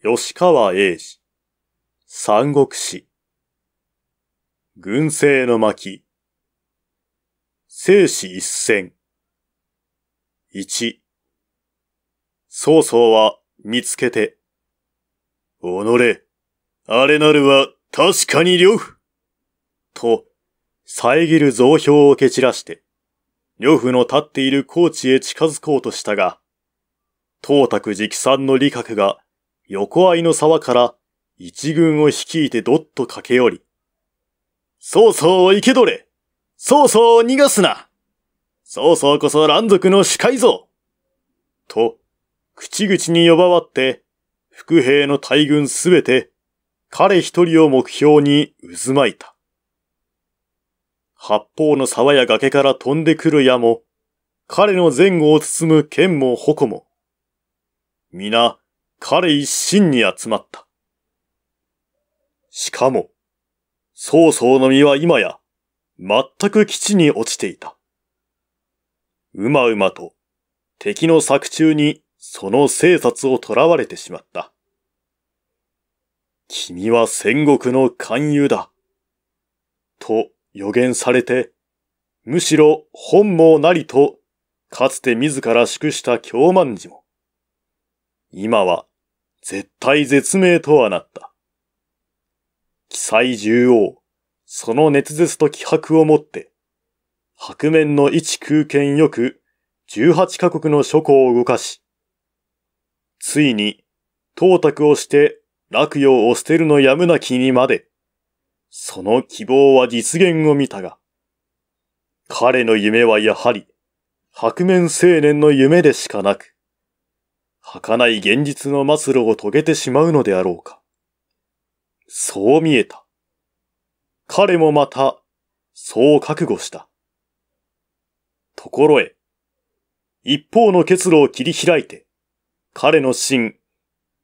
吉川英治、三国志、軍政の巻、生死一戦。一、曹操は見つけて、おのれ、あれなるは確かに呂布と、遮る増票を蹴散らして、呂布の立っている高地へ近づこうとしたが、東卓直参の理覚が横合いの沢から一軍を率いてどっと駆け寄り、曹操生け捕れ曹操を逃がすな曹操こそ乱族の司会ぞと、口々に呼ばわって、副兵の大軍すべて、彼一人を目標に渦巻いた。八方の沢や崖から飛んでくる矢も、彼の前後を包む剣も矛も、皆、彼一心に集まった。しかも、曹操の身は今や、全く基地に落ちていた。うまうまと、敵の作中にその生殺を囚われてしまった。君は戦国の勧誘だ。と予言されて、むしろ本望なりと、かつて自ら祝した京万寺も、今は絶体絶命とはなった。奇載獣王、その熱絶と気迫をもって、白面の一空間よく18カ国の諸侯を動かし、ついに、董卓をして洛陽を捨てるのやむなきにまで、その希望は実現を見たが、彼の夢はやはり、白面青年の夢でしかなく、儚い現実の末路を遂げてしまうのであろうか。そう見えた。彼もまた、そう覚悟した。ところへ、一方の結露を切り開いて、彼の心、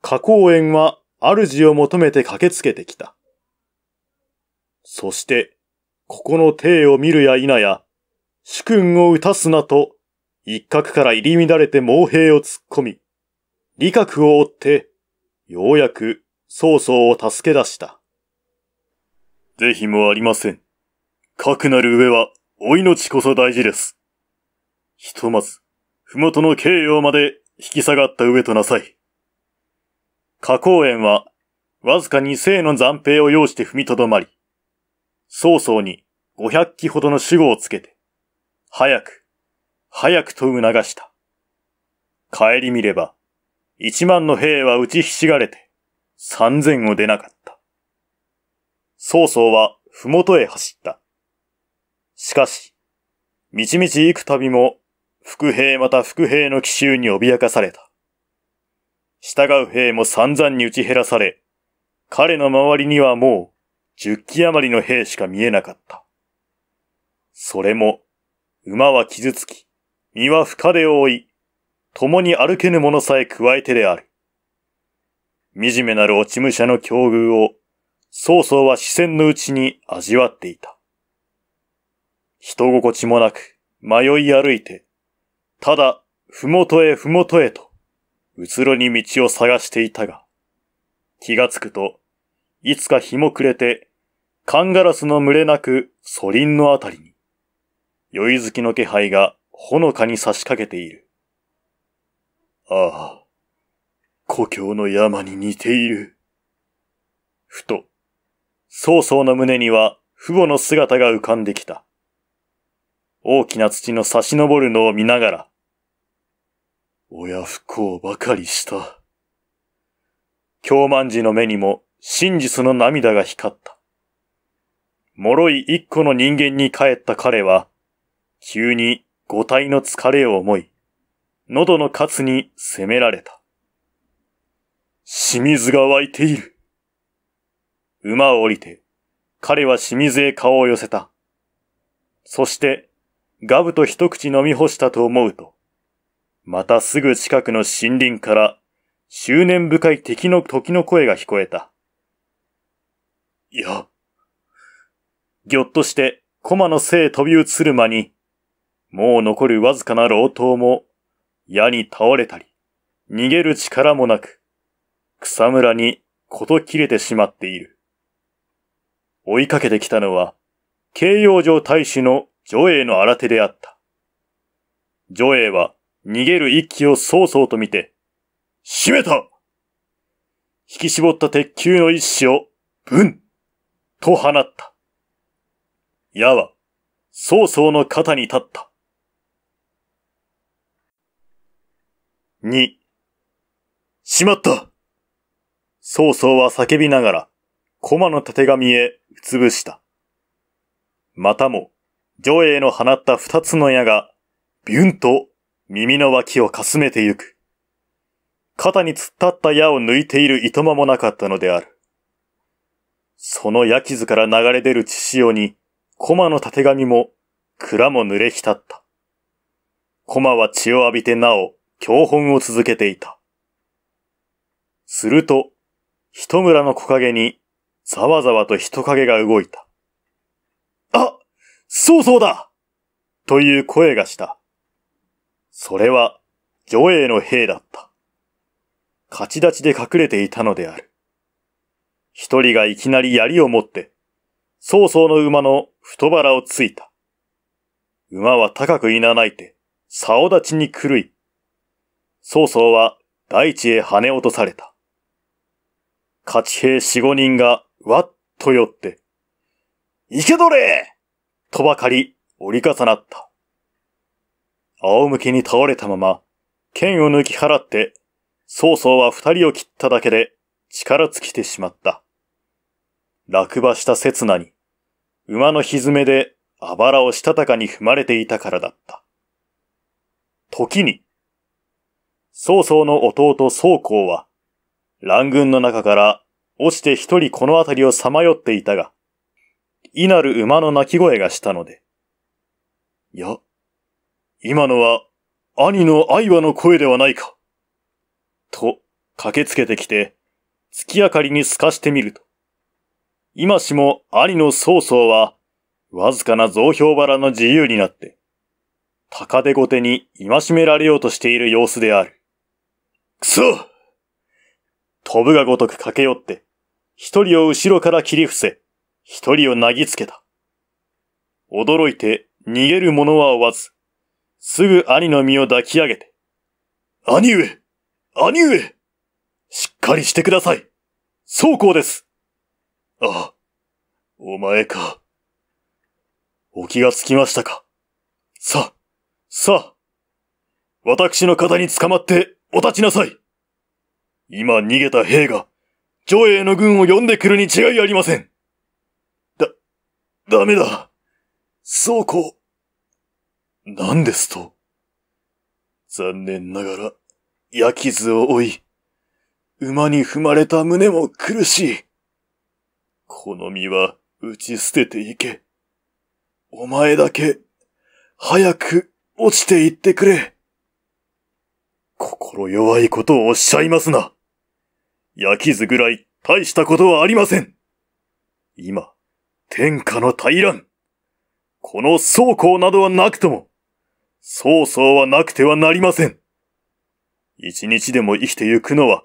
加工園は主を求めて駆けつけてきた。そして、ここの帝を見るや否や、主君を打たすなと、一角から入り乱れて猛兵を突っ込み、理覚を追って、ようやく曹操を助け出した。是非もありません。かくなる上は、お命こそ大事です。ひとまず、ふもとの慶陽まで引き下がった上となさい。加工園は、わずか二世の残兵を要して踏みとどまり、曹操に五百機ほどの守護をつけて、早く、早くと促した。帰り見れば、一万の兵は打ちひしがれて、三千を出なかった。曹操は麓へ走った。しかし、みちみちたびも、副兵また副兵の奇襲に脅かされた。従う兵も散々に打ち減らされ、彼の周りにはもう、十機余りの兵しか見えなかった。それも、馬は傷つき、身は深で覆い、共に歩けぬ者さえ加えてである。惨めなる落ち武者の境遇を、曹操は視線のうちに味わっていた。人心地もなく、迷い歩いて、ただ、ふもとへふもとへと、うつろに道を探していたが、気がつくと、いつか日も暮れて、カンガラスの群れなくソリンのあたりに、酔い月の気配がほのかに差し掛けている。ああ、故郷の山に似ている。ふと、曹操の胸には父母の姿が浮かんできた。大きな土の差し登るのを見ながら、親不幸ばかりした。京万寺の目にも真実の涙が光った。脆い一個の人間に帰った彼は、急に五体の疲れを思い、喉のカツに攻められた。清水が湧いている。馬を降りて、彼は清水へ顔を寄せた。そして、ガブと一口飲み干したと思うと、またすぐ近くの森林から執念深い敵の時の声が聞こえた。いや、ぎょっとして駒の背へ飛び移る間に、もう残るわずかな老頭も矢に倒れたり、逃げる力もなく、草むらにこと切れてしまっている。追いかけてきたのは、慶養城大使の女英の新手であった。女英は逃げる一気を曹操と見て、閉めた引き絞った鉄球の一子を、ブンと放った。矢は、曹操の肩に立った。に、しまった曹操は叫びながら、駒の縦紙へうつぶした。またも、上英の放った二つの矢が、ビュンと耳の脇をかすめてゆく。肩に突っ立った矢を抜いている糸間もなかったのである。その矢傷から流れ出る血潮に、駒の縦紙も、蔵も濡れ浸った。駒は血を浴びてなお、教本を続けていた。すると、人村の木陰に、ざわざわと人影が動いた。あそうそうだという声がした。それは、魚影の兵だった。勝ち立ちで隠れていたのである。一人がいきなり槍を持って、曹操の馬の太腹をついた。馬は高くいなないて、竿立ちに狂い、曹操は大地へ跳ね落とされた。勝ち兵四五人がわっと寄って、生けどれとばかり折り重なった。仰向けに倒れたまま、剣を抜き払って、曹操は二人を切っただけで力尽きてしまった。落馬した刹那に、馬の蹄であばらをしたたかに踏まれていたからだった。時に、曹操の弟曹公は、乱軍の中から落ちて一人この辺りをさまよっていたが、いなる馬の鳴き声がしたので。いや、今のは兄の愛和の声ではないか。と駆けつけてきて、月明かりに透かしてみると。今しも兄の曹操は、わずかな増票腹の自由になって、高手ごてに戒められようとしている様子である。くそ飛ぶがごとく駆け寄って、一人を後ろから切り伏せ、一人をなぎつけた。驚いて逃げる者は追わず、すぐ兄の身を抱き上げて、兄上兄上しっかりしてくださいそうこうですあ、お前か。お気がつきましたかさ、さ、私の肩に捕まってお立ちなさい今逃げた兵が、女英の軍を呼んでくるに違いありませんだ、ダメだ。そうこう。何ですと残念ながら、焼傷を負い、馬に踏まれた胸も苦しい。この身は打ち捨てていけ。お前だけ、早く落ちていってくれ。心弱いことをおっしゃいますな。焼きずぐらい大したことはありません。今、天下の大乱。この倉庫などはなくとも、曹操はなくてはなりません。一日でも生きてゆくのは、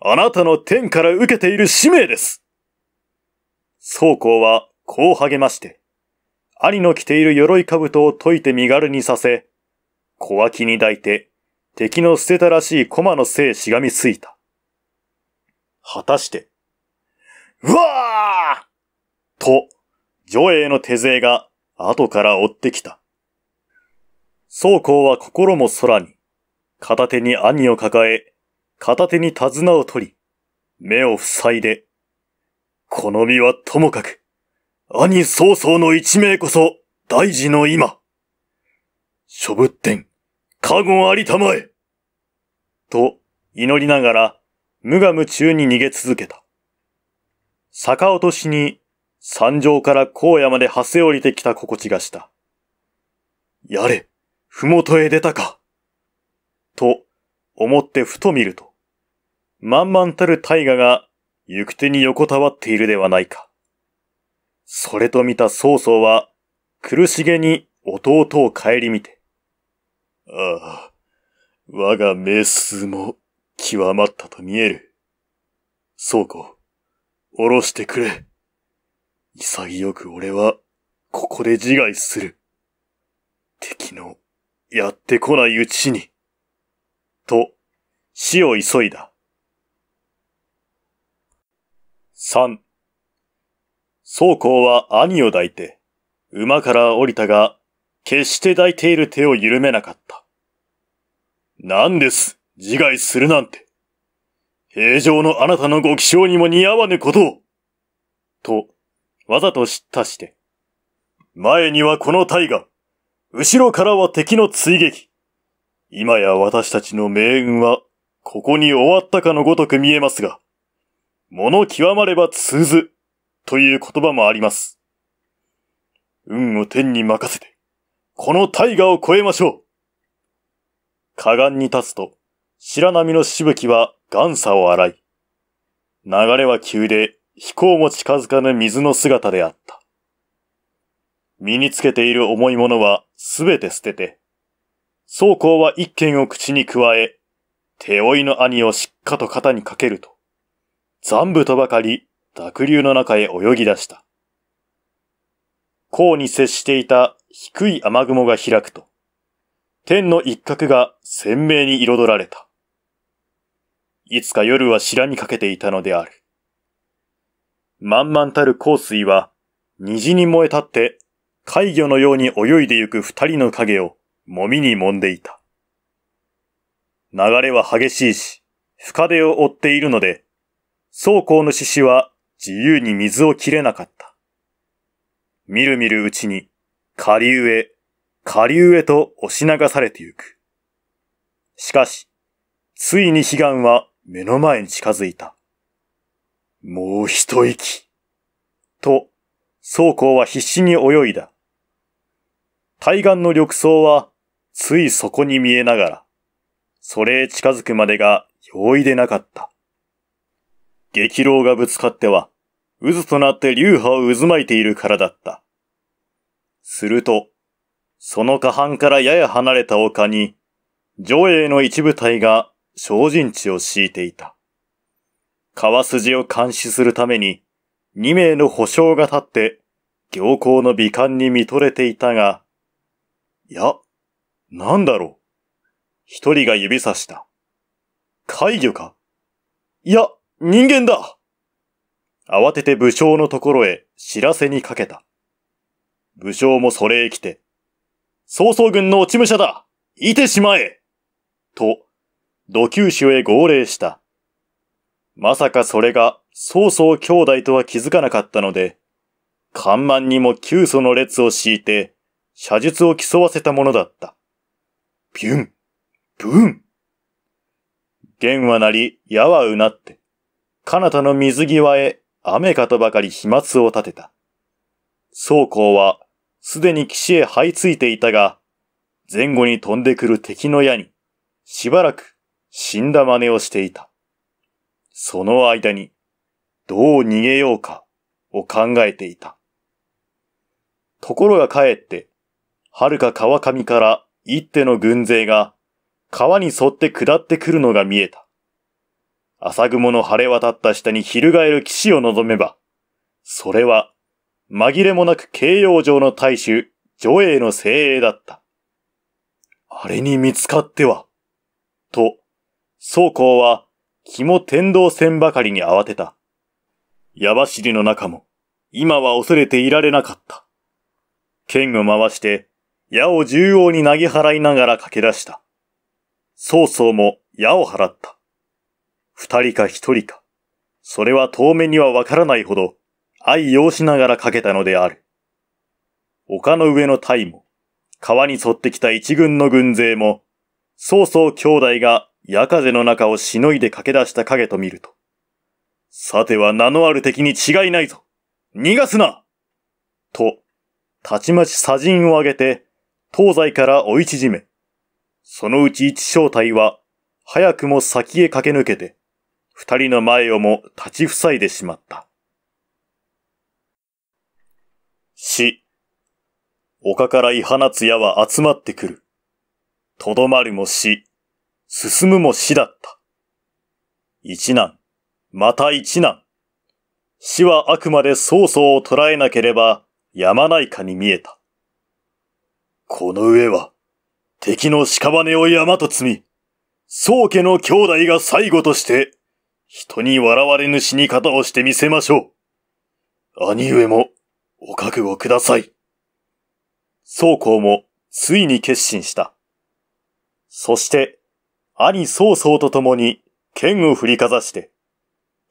あなたの天から受けている使命です。曹公はこう励まして、兄の着ている鎧兜を解いて身軽にさせ、小脇に抱いて敵の捨てたらしい駒のせいしがみついた。果たして、うわーと、女英の手勢が後から追ってきた。宗公は心も空に、片手に兄を抱え、片手に手綱を取り、目を塞いで、この身はともかく、兄曹操の一命こそ大事の今、処仏天、加護ありたまえと祈りながら無我夢中に逃げ続けた。坂落としに山上から荒野まで馳せ降りてきた心地がした。やれ、ふもとへ出たか。と思ってふと見ると、満々たる大河が行く手に横たわっているではないか。それと見た曹操は苦しげに弟を帰り見て、ああ、我が命数も極まったと見える。倉庫、下ろしてくれ。潔く俺は、ここで自害する。敵の、やってこないうちに。と、死を急いだ。三。倉庫は兄を抱いて、馬から降りたが、決して抱いている手を緩めなかった。何です、自害するなんて。平常のあなたのご気性にも似合わぬことを。と、わざと知ったして。前にはこの大河、後ろからは敵の追撃。今や私たちの命運は、ここに終わったかのごとく見えますが、物極まれば通ず、という言葉もあります。運を天に任せて、この大河を越えましょう河岸に立つと、白波のしぶきは岩差を洗い、流れは急で飛行も近づかぬ水の姿であった。身につけている重いものはすべて捨てて、宗甲は一軒を口に加え、手負いの兄をしっかと肩にかけると、残部とばかり濁流の中へ泳ぎ出した。甲に接していた低い雨雲が開くと、天の一角が鮮明に彩られた。いつか夜は白にかけていたのである。満々たる香水は、虹に燃え立って、怪魚のように泳いでゆく二人の影を、もみに揉んでいた。流れは激しいし、深手を追っているので、走行の獅子は自由に水を切れなかった。みるみるうちに、下流へ、下流へと押し流されてゆく。しかし、ついに悲願は目の前に近づいた。もう一息。と、倉庫は必死に泳いだ。対岸の緑藻は、ついそこに見えながら、それへ近づくまでが容易でなかった。激浪がぶつかっては、渦となって流派を渦巻いているからだった。すると、その下半からやや離れた丘に、上映の一部隊が精進地を敷いていた。川筋を監視するために、二名の保証が立って、行幸の美観に見とれていたが、いや、なんだろう。一人が指さした。怪魚かいや、人間だ慌てて武将のところへ知らせにかけた。武将もそれへ来て、曹操軍の落ち武者だいてしまえと、土九州へ号令した。まさかそれが曹操兄弟とは気づかなかったので、看板にも急祖の列を敷いて、射術を競わせたものだった。ビュン、ブン。弦はなり、矢はうなって、彼方の水際へ雨かとばかり飛沫を立てた。曹操はすでに岸へ這いついていたが、前後に飛んでくる敵の矢に、しばらく死んだ真似をしていた。その間に、どう逃げようかを考えていた。ところがかえって、遥か川上から一手の軍勢が、川に沿って下ってくるのが見えた。朝雲の晴れ渡った下に翻る岸を望めば、それは紛れもなく慶養上の大衆、女英の精鋭だった。あれに見つかっては、と、宗公は肝天道戦ばかりに慌てた。矢走の中も、今は恐れていられなかった。剣を回して、矢を縦横に投げ払いながら駆け出した。曹操も矢を払った。二人か一人か、それは遠目にはわからないほど、愛用しながらかけたのである。丘の上の隊も、川に沿ってきた一軍の軍勢も、曹操兄弟が夜風の中をしのいで駆け出した影と見ると、さては名のある敵に違いないぞ逃がすなと、たちまち砂陣を挙げて、東西から追い縮め、そのうち一正体は、早くも先へ駆け抜けて、二人の前をも立ち塞いでしまった。死。丘からい放つ矢は集まってくる。とどまるも死。進むも死だった。一難。また一難。死はあくまで曹操を捉えなければやまないかに見えた。この上は敵の屍を山と積み、宗家の兄弟が最後として人に笑われぬ死に方をしてみせましょう。兄上もお覚悟ください。宗公もついに決心した。そして、兄曹操と共に剣を振りかざして、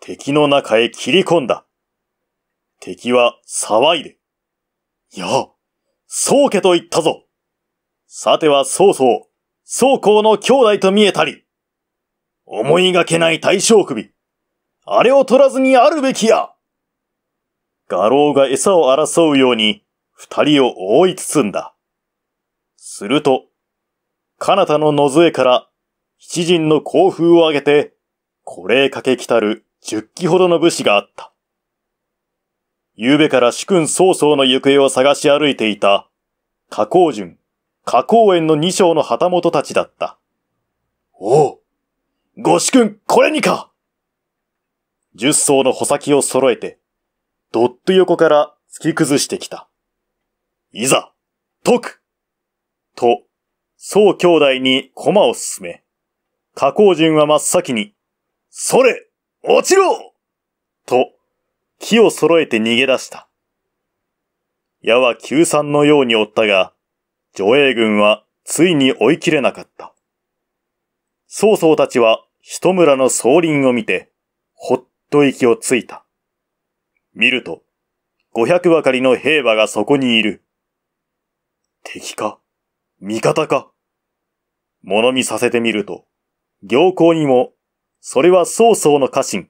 敵の中へ切り込んだ。敵は騒いで。いや、宗家と言ったぞ。さては曹操、曹公の兄弟と見えたり。思いがけない大将首。あれを取らずにあるべきや画廊が餌を争うように二人を覆い包んだ。すると、彼方の野添から七人の興風を上げて、これへかけきたる十機ほどの武士があった。夕べから主君曹操の行方を探し歩いていた、加工順、加工園の二将の旗本たちだった。おうご主君、これにか十層の穂先を揃えて、どっと横から突き崩してきた。いざ、解くと、宋兄弟に駒を進め、加工順は真っ先に、それ落ちろと、木を揃えて逃げ出した。矢は急散のように追ったが、女英軍はついに追い切れなかった。曹操たちは一村の総林を見て、ほっと息をついた。見ると、五百ばかりの兵馬がそこにいる。敵か味方か物見させてみると、行行にも、それは曹操の家臣、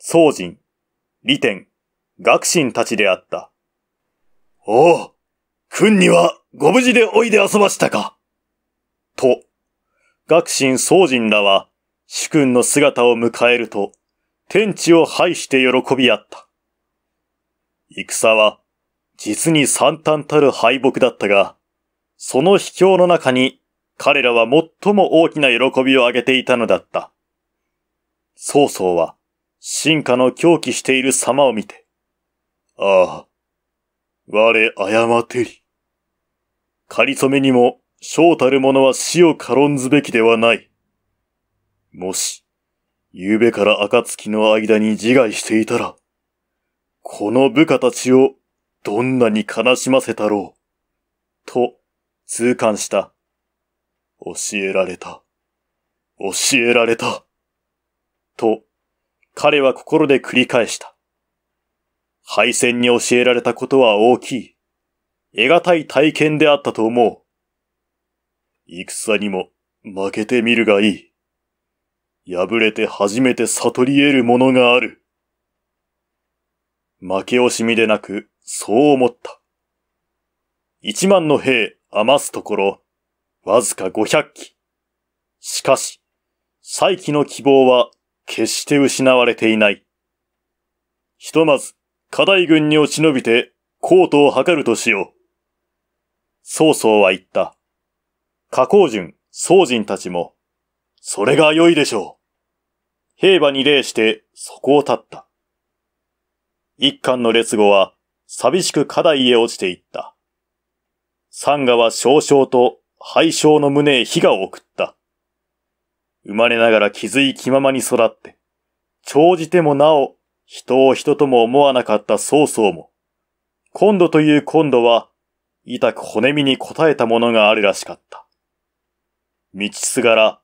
宗人、利天、学臣たちであった。おお、君にはご無事でおいで遊ばしたか。と、学臣宗人らは、主君の姿を迎えると、天地を拝して喜び合った。戦は、実に惨憺たる敗北だったが、その卑怯の中に彼らは最も大きな喜びをあげていたのだった。曹操は、進化の狂気している様を見て、ああ、我過てり。仮初めにも、正たる者は死を軽んずべきではない。もし、昨べから暁の間に自害していたら、この部下たちをどんなに悲しませたろう。と、痛感した。教えられた。教えられた。と、彼は心で繰り返した。敗戦に教えられたことは大きい。得難い体験であったと思う。戦にも負けてみるがいい。破れて初めて悟り得るものがある。負け惜しみでなく、そう思った。一万の兵余すところ、わずか五百機。しかし、再起の希望は決して失われていない。ひとまず、課題軍に落ち延びて、コートを図るとしよう。曹操は言った。加工順、宋人たちも、それが良いでしょう。兵馬に礼して、そこを立った。一巻の列語は寂しく課題へ落ちていった。サンガは少々と敗将の胸へ火が送った。生まれながら気づい気ままに育って、長じてもなお人を人とも思わなかった曹操も、今度という今度は、痛く骨身に応えたものがあるらしかった。道すがら、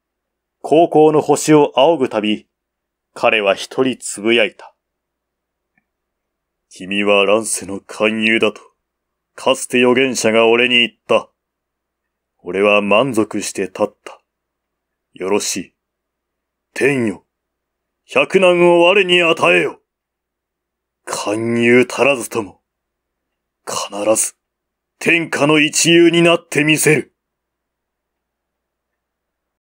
高校の星を仰ぐたび、彼は一人つぶやいた。君は乱世の勧誘だと、かつて預言者が俺に言った。俺は満足して立った。よろしい。天よ。百難を我に与えよ。勧誘足らずとも、必ず天下の一遊になってみせる。